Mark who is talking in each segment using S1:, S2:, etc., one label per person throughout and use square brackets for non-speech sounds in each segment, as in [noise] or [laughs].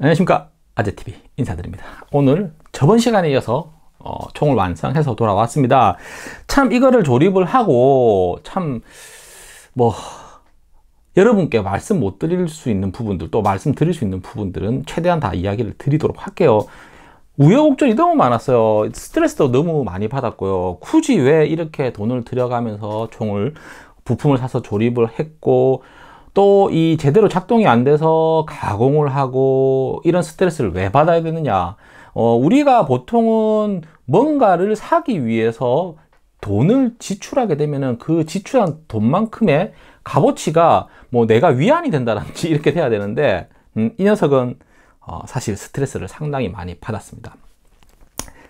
S1: 안녕하십니까 아재TV 인사드립니다 오늘 저번 시간에 이어서 어, 총을 완성해서 돌아왔습니다 참 이거를 조립을 하고 참 뭐 여러분께 말씀 못 드릴 수 있는 부분들 또 말씀 드릴 수 있는 부분들은 최대한 다 이야기를 드리도록 할게요 우여곡절이 너무 많았어요 스트레스도 너무 많이 받았고요 굳이 왜 이렇게 돈을 들여가면서 총을 부품을 사서 조립을 했고 또이 제대로 작동이 안 돼서 가공을 하고 이런 스트레스를 왜 받아야 되느냐 어, 우리가 보통은 뭔가를 사기 위해서 돈을 지출하게 되면은 그 지출한 돈만큼의 값어치가 뭐 내가 위안이 된다든지 [laughs] 이렇게 돼야 되는데 음, 이 녀석은 어, 사실 스트레스를 상당히 많이 받았습니다.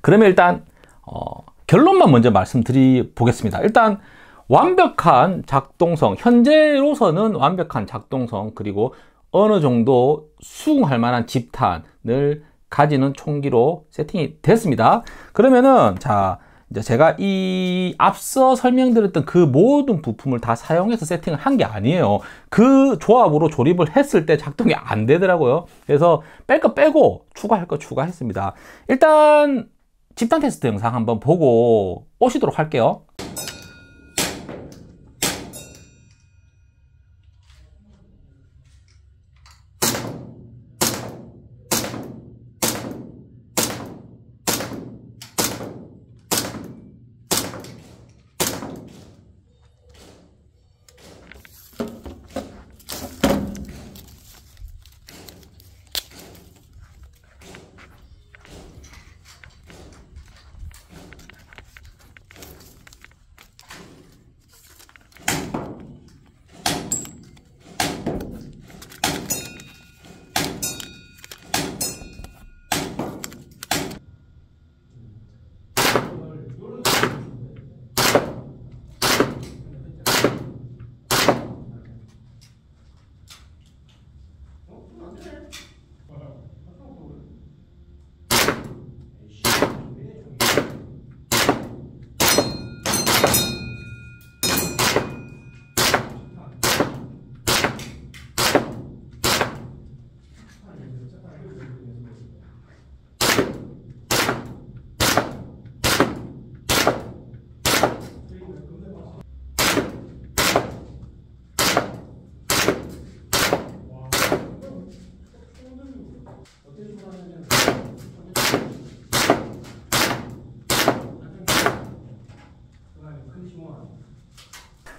S1: 그러면 일단 어, 결론만 먼저 말씀드리 보겠습니다. 일단 완벽한 작동성, 현재로서는 완벽한 작동성, 그리고 어느 정도 수긍할 만한 집탄을 가지는 총기로 세팅이 됐습니다. 그러면은, 자, 이제 제가 이 앞서 설명드렸던 그 모든 부품을 다 사용해서 세팅을 한 게 아니에요. 그 조합으로 조립을 했을 때 작동이 안 되더라고요. 그래서 뺄 거 빼고 추가할 거 추가했습니다. 일단 집단 테스트 영상 한번 보고 오시도록 할게요.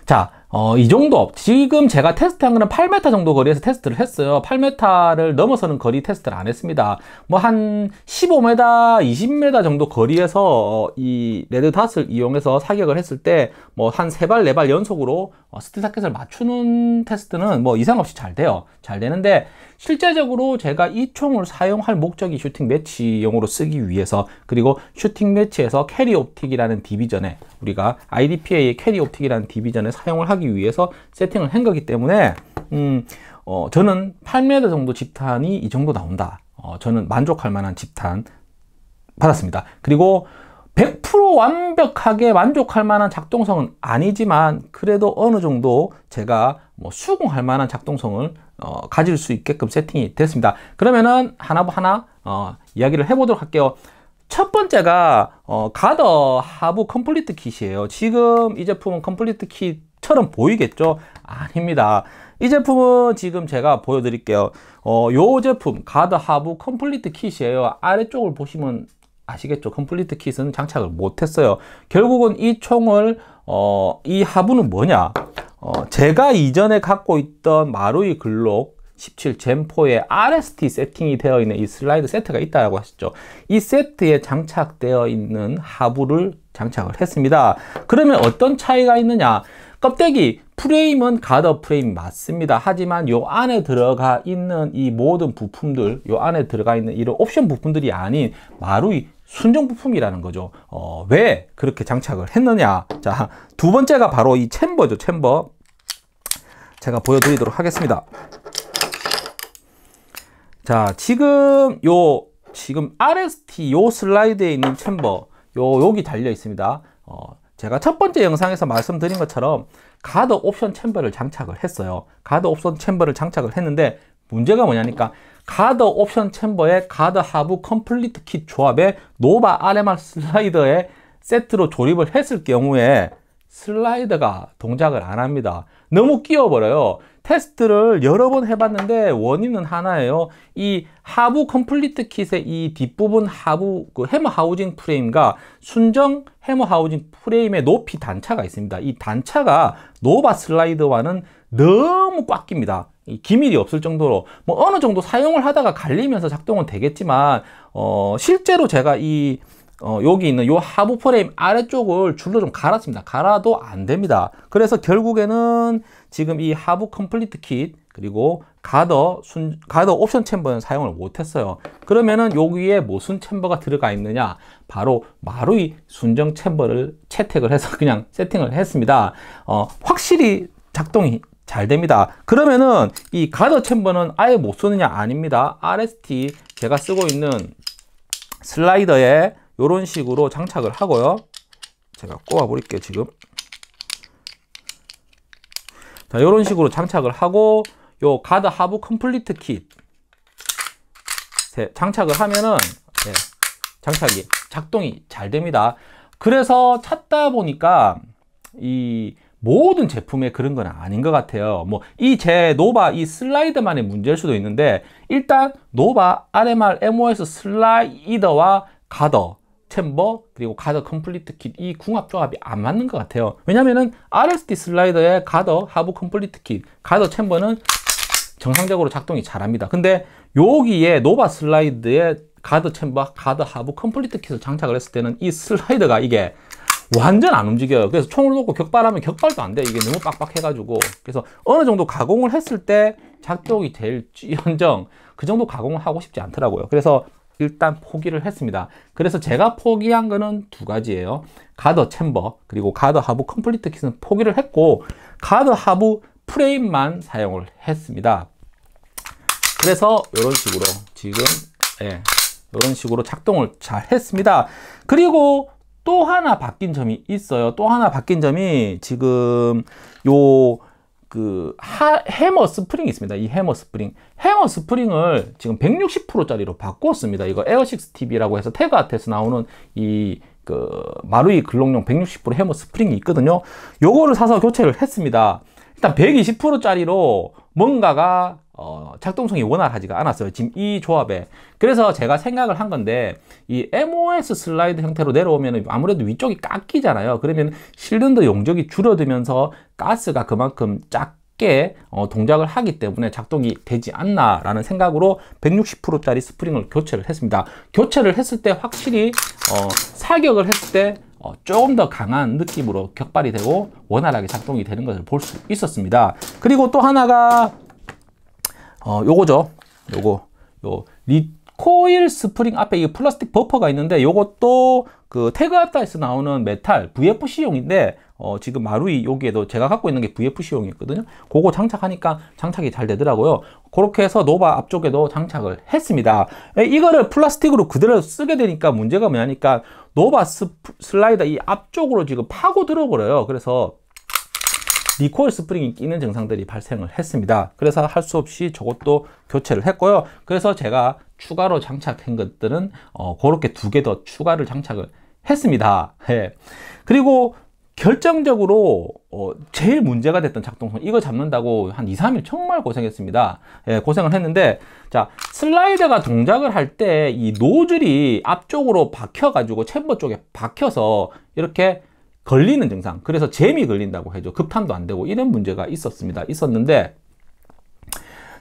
S1: 자, 어, 이 정도 지금 제가 테스트한 거는 8m 정도 거리에서 테스트를 했어요 8m를 넘어서는 거리 테스트를 안 했습니다 뭐 한 15m 20m 정도 거리에서 어, 이 레드닷을 이용해서 사격을 했을 때 뭐한3발4발 연속으로 어, 스틸 타켓을 맞추는 테스트는 뭐 이상 없이 잘 돼요 잘 되는데 실제적으로 제가 이 총을 사용할 목적이 슈팅 매치용으로 쓰기 위해서 그리고 슈팅 매치에서 캐리 옵틱이라는 디비전에 우리가 IDPA의 캐리 옵틱이라는 디비전에 사용을 하기 위해서 세팅을 한 거기 때문에 음, 어, 저는 8m 정도 집탄이 이 정도 나온다. 어, 저는 만족할 만한 집탄 받았습니다. 그리고 100% 완벽하게 만족할 만한 작동성은 아니지만 그래도 어느 정도 제가 뭐 수긍할 만한 작동성을 어, 가질 수 있게끔 세팅이 됐습니다. 그러면은 하나 하나 어, 이야기를 해보도록 할게요. 첫 번째가 어, 가더 하부 컴플리트 킷이에요. 지금 이 제품은 컴플리트 킷처럼 보이겠죠? 아닙니다. 이 제품은 지금 제가 보여드릴게요. 어, 요 제품 가드 하부 컴플리트 킷이에요. 아래쪽을 보시면 아시겠죠? 컴플리트 킷은 장착을 못했어요. 결국은 이 총을 어, 이 하부는 뭐냐? 어, 제가 이전에 갖고 있던 마루이 글록 17젠4의 RST 세팅이 되어 있는 이 슬라이드 세트가 있다고 하셨죠. 이 세트에 장착되어 있는 하부를 장착을 했습니다. 그러면 어떤 차이가 있느냐? 껍데기 프레임은 가더 프레임 맞습니다. 하지만 요 안에 들어가 있는 이 모든 부품들, 요 안에 들어가 있는 이런 옵션 부품들이 아닌 마루이 순정 부품이라는 거죠. 어, 왜 그렇게 장착을 했느냐? 자, 두 번째가 바로 이 챔버죠, 챔버. 제가 보여드리도록 하겠습니다. 자, 지금 요, 지금 RST 요 슬라이드에 있는 챔버, 요, 여기 달려 있습니다. 어, 제가 첫 번째 영상에서 말씀드린 것처럼 가드 옵션 챔버를 장착을 했어요 가드 옵션 챔버를 장착을 했는데 문제가 뭐냐니까 가드 옵션 챔버에 가드 하부 컴플리트 킷 조합에 노바 RMR 슬라이더에 세트로 조립을 했을 경우에 슬라이더가 동작을 안 합니다 너무 끼워버려요 테스트를 여러 번 해봤는데 원인은 하나예요. 이 하부 컴플리트 킷의 이 뒷부분 하부 그 해머 하우징 프레임과 순정 해머 하우징 프레임의 높이 단차가 있습니다. 이 단차가 노바 슬라이드와는 너무 꽉 낍니다. 기밀이 없을 정도로 뭐 어느 정도 사용을 하다가 갈리면서 작동은 되겠지만 어 실제로 제가 이 어, 여기 있는 요 하부 프레임 아래쪽을 줄로 좀 갈았습니다. 갈아도 안 됩니다. 그래서 결국에는 지금 이 하부 컴플리트 킷 그리고 가더 순 가더 옵션 챔버는 사용을 못했어요. 그러면은 여기에 무슨 챔버가 들어가 있느냐? 바로 마루이 순정 챔버를 채택을 해서 [laughs] 그냥 세팅을 했습니다. 어, 확실히 작동이 잘 됩니다. 그러면은 이 가더 챔버는 아예 못 쓰느냐? 아닙니다. RST 제가 쓰고 있는 슬라이더에 이런 식으로 장착을 하고요. 제가 꼬아버릴게요, 지금. 자, 이런 식으로 장착을 하고 요 가드 하부 컴플리트 킷 장착을 하면은 네, 장착이 작동이 잘 됩니다. 그래서 찾다 보니까 이 모든 제품에 그런 건 아닌 것 같아요. 뭐 이 제 노바 이 슬라이드만의 문제일 수도 있는데 일단 노바 RMR MOS 슬라이더와 가더 스챔버 그리고 가더 컴플리트 킷 이 궁합 조합이 안 맞는 것 같아요 왜냐면은 RSD 슬라이더의 가더 하부 컴플리트 킷 가더 챔버는 정상적으로 작동이 잘합니다 근데 여기에 노바 슬라이드의 가드 챔버, 가드 하부 컴플리트 킷을 장착을 했을 때는 이슬라이더가 이게 완전 안 움직여요 그래서 총을 놓고 격발하면 격발도 안돼 이게 너무 빡빡해가지고 그래서 어느 정도 가공을 했을 때 작동이 될지언정그 [laughs] 정도 가공을 하고 싶지 않더라고요 그래서 일단 포기를 했습니다. 그래서 제가 포기한 거는 두 가지예요. 가더 챔버 그리고 가더 하부 컴플리트 킷은 포기를 했고 가더 하부 프레임만 사용을 했습니다. 그래서 이런 식으로 지금 예, 이런 식으로 작동을 잘 했습니다. 그리고 또 하나 바뀐 점이 있어요. 또 하나 바뀐 점이 지금 요그 하, 해머 스프링이 있습니다. 이 해머 스프링. 해머 스프링을 지금 160%짜리로 바꿨습니다. 이거 에어식스 TV라고 해서 태그아트에서 나오는 이 그 마루이 글록용 160% 해머 스프링이 있거든요. 요거를 사서 교체를 했습니다. 일단 120%짜리로 뭔가가 작동성이 원활하지가 않았어요. 지금 이 조합에. 그래서 제가 생각을 한 건데 이 MOS 슬라이드 형태로 내려오면 아무래도 위쪽이 깎이잖아요. 그러면 실린더 용적이 줄어들면서 가스가 그만큼 쫙게 어, 동작을 하기 때문에 작동이 되지 않나 라는 생각으로 160%짜리 스프링을 교체를 했습니다 교체를 했을 때 확실히 어, 사격을 했을 때 어, 조금 더 강한 느낌으로 격발이 되고 원활하게 작동이 되는 것을 볼 수 있었습니다 그리고 또 하나가 어, 요거죠. 요거. 요 리코일 스프링 앞에 이 플라스틱 버퍼가 있는데 요것도 그 태그 아다에서 나오는 메탈 VFC용인데 어, 지금 마루이 여기에도 제가 갖고 있는 게 VFC용이 있거든요. 그거 장착하니까 장착이 잘 되더라고요. 그렇게 해서 노바 앞쪽에도 장착을 했습니다. 예, 이거를 플라스틱으로 그대로 쓰게 되니까 문제가 뭐냐니까 노바 슬라이더 이 앞쪽으로 지금 파고 들어버려요. 그래서 리콜 스프링이 끼는 증상들이 발생을 했습니다. 그래서 할 수 없이 저것도 교체를 했고요. 그래서 제가 추가로 장착한 것들은 어, 그렇게 두 개 더 추가를 장착을 했습니다. 예. 그리고 결정적으로 어, 제일 문제가 됐던 작동성 이거 잡는다고 한 2, 3일 정말 고생했습니다. 예, 고생을 했는데 자슬라이드가 동작을 할 때 이 노즐이 앞쪽으로 박혀가지고 챔버 쪽에 박혀서 이렇게 걸리는 증상 그래서 재미 걸린다고 해죠 급탄도 안 되고 이런 문제가 있었습니다 있었는데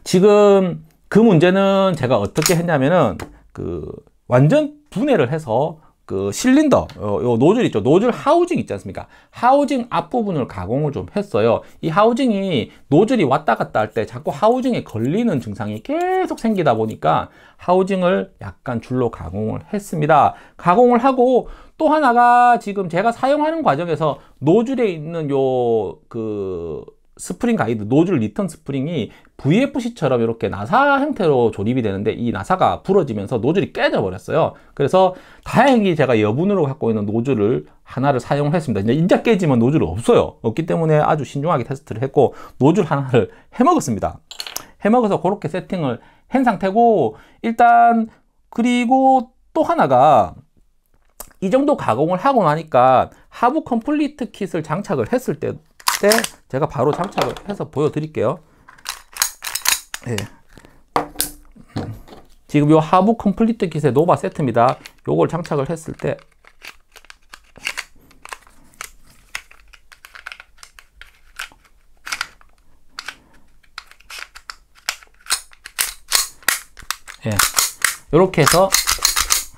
S1: 지금 그 문제는 제가 어떻게 했냐면은 그 완전 분해를 해서 그 실린더, 어, 요 노즐 있죠. 노즐 하우징 있지 않습니까? 하우징 앞부분을 가공을 좀 했어요. 이 하우징이 노즐이 왔다 갔다 할 때 자꾸 하우징에 걸리는 증상이 계속 생기다 보니까 하우징을 약간 줄로 가공을 했습니다. 가공을 하고 또 하나가 지금 제가 사용하는 과정에서 노즐에 있는 요그 스프링 가이드, 노즐 리턴 스프링이 VFC처럼 이렇게 나사 형태로 조립이 되는데 이 나사가 부러지면서 노즐이 깨져버렸어요. 그래서 다행히 제가 여분으로 갖고 있는 노즐을 하나를 사용했습니다. 이제 인자 깨지면 노즐이 없어요. 없기 때문에 아주 신중하게 테스트를 했고 노즐 하나를 해먹었습니다. 해먹어서 그렇게 세팅을 한 상태고 일단 그리고 또 하나가 이 정도 가공을 하고 나니까 하부 컴플리트 킷을 장착을 했을 때때 제가 바로 장착을 해서 보여드릴게요. 예. 지금 요 하부 컴플리트 킷의 노바 세트입니다. 요걸 장착을 했을 때 예. 요렇게 해서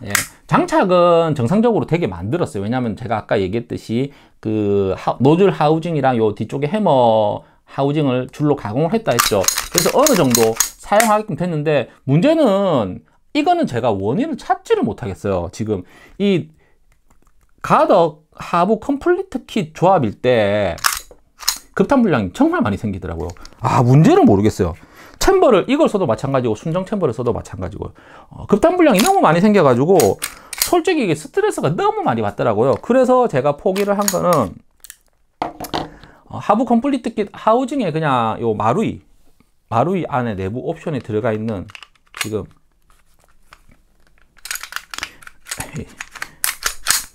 S1: 예. 장착은 정상적으로 되게 만들었어요. 왜냐하면 제가 아까 얘기했듯이 그 하, 노즐 하우징이랑 요 뒤쪽에 해머 하우징을 줄로 가공을 했다 했죠. 그래서 어느 정도 사용하게끔 됐는데 문제는 이거는 제가 원인을 찾지를 못하겠어요. 지금 이 가덕 하부 컴플리트 킷 조합일 때 급탄 물량이 정말 많이 생기더라고요. 아 문제는 모르겠어요. 챔버를 이걸 써도 마찬가지고 순정 챔버를 써도 마찬가지고 어, 급탄 분량이 너무 많이 생겨가지고 솔직히 이게 스트레스가 너무 많이 받더라고요 그래서 제가 포기를 한 거는 어, 하부 컴플리트 킷 하우징에 그냥 요 마루이 마루이 안에 내부 옵션에 들어가 있는 지금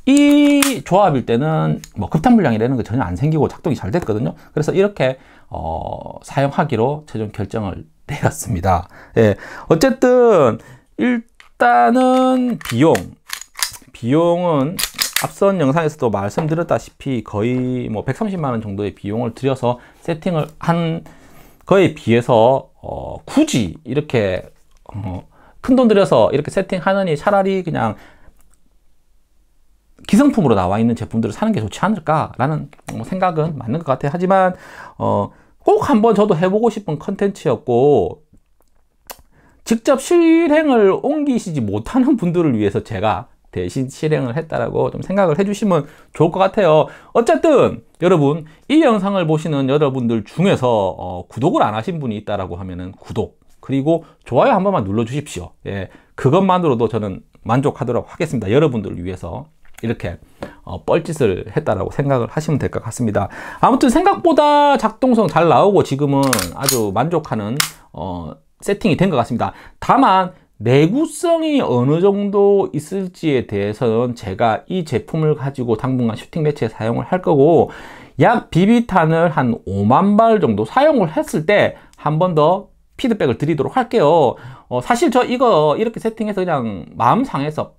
S1: 이 조합일 때는 뭐 급탄 분량이라는 거 전혀 안 생기고 작동이 잘 됐거든요 그래서 이렇게 어, 사용하기로 최종 결정을 때였습니다. 예, 어쨌든 일단은 비용, 비용은 앞선 영상에서도 말씀드렸다시피 거의 뭐 130만 원 정도의 비용을 들여서 세팅을 한 거에 비해서 어, 굳이 이렇게 어, 큰돈 들여서 이렇게 세팅하느니 차라리 그냥 기성품으로 나와 있는 제품들을 사는 게 좋지 않을까라는 뭐 생각은 맞는 것 같아요. 하지만 어, 꼭 한번 저도 해보고 싶은 컨텐츠였고 직접 실행을 옮기시지 못하는 분들을 위해서 제가 대신 실행을 했다라고 좀 생각을 해주시면 좋을 것 같아요. 어쨌든 여러분 이 영상을 보시는 여러분들 중에서 어, 구독을 안 하신 분이 있다라고 하면은 구독 그리고 좋아요 한 번만 눌러 주십시오. 예, 그것만으로도 저는 만족하도록 하겠습니다. 여러분들을 위해서. 이렇게 어, 뻘짓을 했다라고 생각을 하시면 될 것 같습니다. 아무튼 생각보다 작동성 잘 나오고 지금은 아주 만족하는 어, 세팅이 된 것 같습니다. 다만 내구성이 어느 정도 있을지에 대해서는 제가 이 제품을 가지고 당분간 슈팅 매체에 사용을 할 거고 약 비비탄을 한 5만 발 정도 사용을 했을 때 한 번 더 피드백을 드리도록 할게요. 어, 사실 저 이거 이렇게 세팅해서 그냥 마음 상해서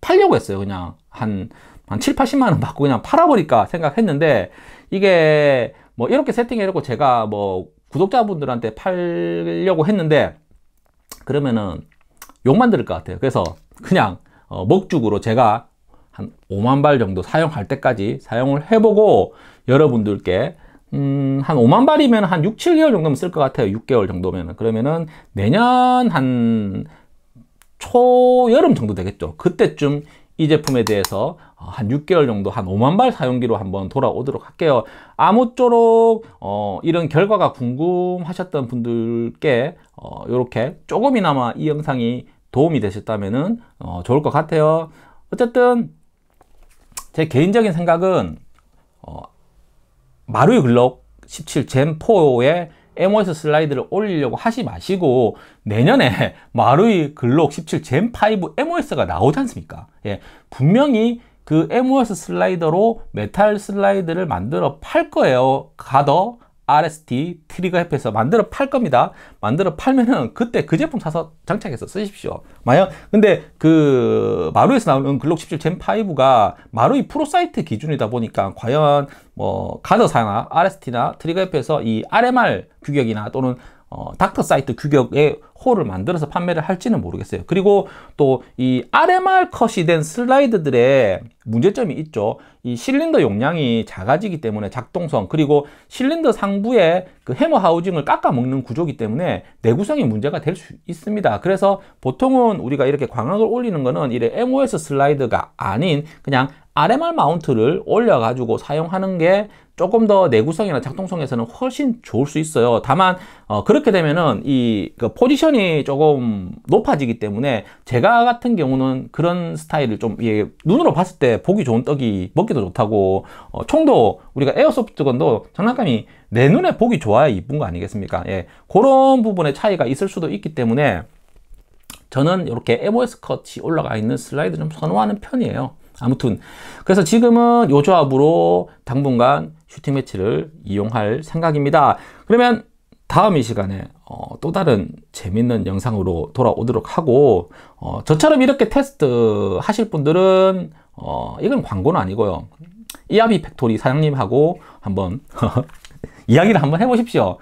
S1: 팔려고 했어요. 그냥 한, 한 7, 80만원 받고 그냥 팔아버릴까 생각했는데 이게 뭐 이렇게 세팅해놓고 제가 뭐 구독자분들한테 팔려고 했는데 그러면은 욕만 들을 것 같아요. 그래서 그냥 어, 목죽으로 제가 한 5만 발 정도 사용할 때까지 사용을 해보고 여러분들께 음, 한 5만 발이면 한 6, 7개월 정도면 쓸 것 같아요. 6개월 정도면은. 그러면은 내년 한 초여름 정도 되겠죠. 그때쯤 이 제품에 대해서 한 6개월 정도 한 5만 발 사용기로 한번 돌아오도록 할게요. 아무쪼록 어, 이런 결과가 궁금하셨던 분들께 어, 이렇게 조금이나마 이 영상이 도움이 되셨다면 어, 좋을 것 같아요. 어쨌든 제 개인적인 생각은 어, 마루이 글록 17 젠4의 MOS 슬라이드를 올리려고 하지 마시고 내년에 [laughs] 마루이 글록 17 젠5 MOS가 나오지 않습니까? 예, 분명히 그 MOS 슬라이더로 메탈 슬라이드를 만들어 팔 거예요. 가더 RST 트리거 앱에서 만들어 팔 겁니다. 만들어 팔면은 그때 그 제품 사서 장착해서 쓰십시오. 만약 근데 그 마루에서 나오는 글록 17 젠 5가 마루이 프로 사이트 기준이다 보니까 과연 뭐 가더사나 RST나 트리거 앱에서 이 RMR 규격이나 또는 어, 닥터 사이트 규격에 홀을 만들어서 판매를 할지는 모르겠어요. 그리고 또 이 RMR 컷이 된 슬라이드들의 문제점이 있죠. 이 실린더 용량이 작아지기 때문에 작동성 그리고 실린더 상부에 그 해머 하우징을 깎아먹는 구조기 때문에 내구성이 문제가 될 수 있습니다. 그래서 보통은 우리가 이렇게 광학을 올리는 거는 이래 MOS 슬라이드가 아닌 그냥 RMR 마운트를 올려가지고 사용하는 게 조금 더 내구성이나 작동성에서는 훨씬 좋을 수 있어요. 다만 어, 그렇게 되면은 이 그 포지션 텐션이 조금 높아지기 때문에 제가 같은 경우는 그런 스타일을 좀 예, 눈으로 봤을 때 보기 좋은 떡이 먹기도 좋다고 어, 총도 우리가 에어소프트 건도 장난감이 내 눈에 보기 좋아야 이쁜 거 아니겠습니까? 예, 그런 부분의 차이가 있을 수도 있기 때문에 저는 이렇게 MOS 컷이 올라가 있는 슬라이드 좀 선호하는 편이에요. 아무튼 그래서 지금은 요 조합으로 당분간 슈팅 매치를 이용할 생각입니다. 그러면 다음 이 시간에 어, 또 다른 재밌는 영상으로 돌아오도록 하고 어, 저처럼 이렇게 테스트 하실 분들은 어, 이건 광고는 아니고요 이아비 팩토리 사장님하고 한번 [laughs] 이야기를 한번 해보십시오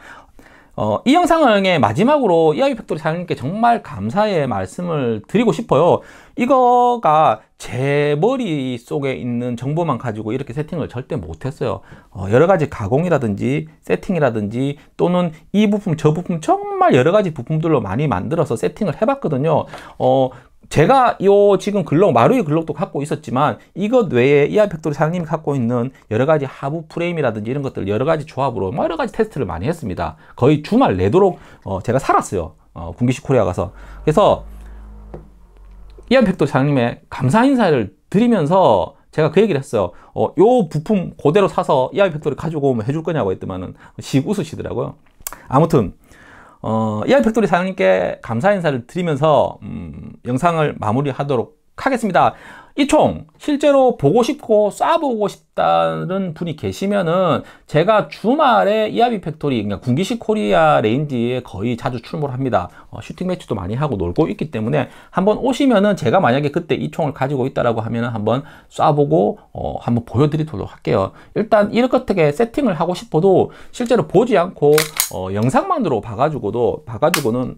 S1: 어, 이 영상의 마지막으로 이아이 팩토리 사장님께 정말 감사의 말씀을 드리고 싶어요. 이거가 제 머릿속에 있는 정보만 가지고 이렇게 세팅을 절대 못했어요. 어, 여러 가지 가공이라든지 세팅이라든지 또는 이 부품 저 부품 정말 여러 가지 부품들로 많이 만들어서 세팅을 해봤거든요. 어, 제가 요 지금 글록 마루이 글록도 갖고 있었지만 이것 외에 이하 팩토리 사장님이 갖고 있는 여러 가지 하부 프레임이라든지 이런 것들 여러 가지 조합으로 뭐 여러 가지 테스트를 많이 했습니다. 거의 주말 내도록 어 제가 살았어요. 어 군기시 코리아 가서. 그래서 이하 팩토리 사장님의 감사 인사를 드리면서 제가 그 얘기를 했어요. 어, 요 부품 그대로 사서 이하 팩토리 가지고 오면 해줄 거냐고 했더만은 씩 웃으시더라고요. 아무튼 어, AI 팩토리 사장님께 감사 인사를 드리면서 음, 영상을 마무리하도록 하겠습니다. 이총 실제로 보고 싶고 쏴보고 싶다는 분이 계시면은 제가 주말에 이하비 팩토리 그러니까 군기시 코리아 레인지에 거의 자주 출몰 합니다 어, 슈팅 매치도 많이 하고 놀고 있기 때문에 한번 오시면은 제가 만약에 그때 이 총을 가지고 있다라고 하면은 한번 쏴보고 어, 한번 보여드리도록 할게요 일단 이렇게 세팅을 하고 싶어도 실제로 보지 않고 어, 영상만으로 봐가지고도 봐가지고는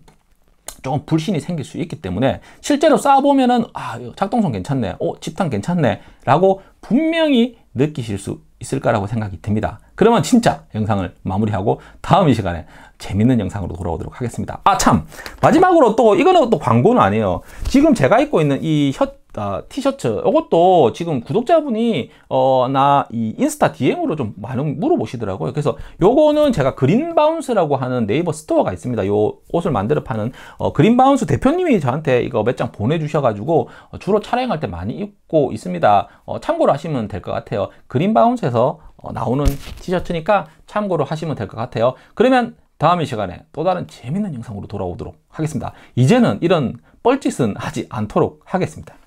S1: 조금 불신이 생길 수 있기 때문에 실제로 쌓아보면은 아 작동성 괜찮네 어 집탄 괜찮네 라고 분명히 느끼실 수 있을 까라고 생각이 듭니다 그러면 진짜 영상을 마무리하고 다음 이 시간에 재밌는 영상으로 돌아오도록 하겠습니다. 아 참 마지막으로 또 이거는 또 광고는 아니에요. 지금 제가 입고 있는 이 혀, 아, 티셔츠 이것도 지금 구독자분이 어, 나이 인스타 DM으로 좀 많이 물어보시더라고요. 그래서 요거는 제가 그린바운스라고 하는 네이버 스토어가 있습니다. 요 옷을 만들어 파는 어, 그린바운스 대표님이 저한테 이거 몇 장 보내주셔가지고 어, 주로 촬영할 때 많이 입고 있습니다. 어, 참고로 하시면 될 것 같아요. 그린바운스에서 어, 나오는 티셔츠니까 참고로 하시면 될 것 같아요. 그러면 다음 이 시간에 또 다른 재밌는 영상으로 돌아오도록 하겠습니다. 이제는 이런 뻘짓은 하지 않도록 하겠습니다.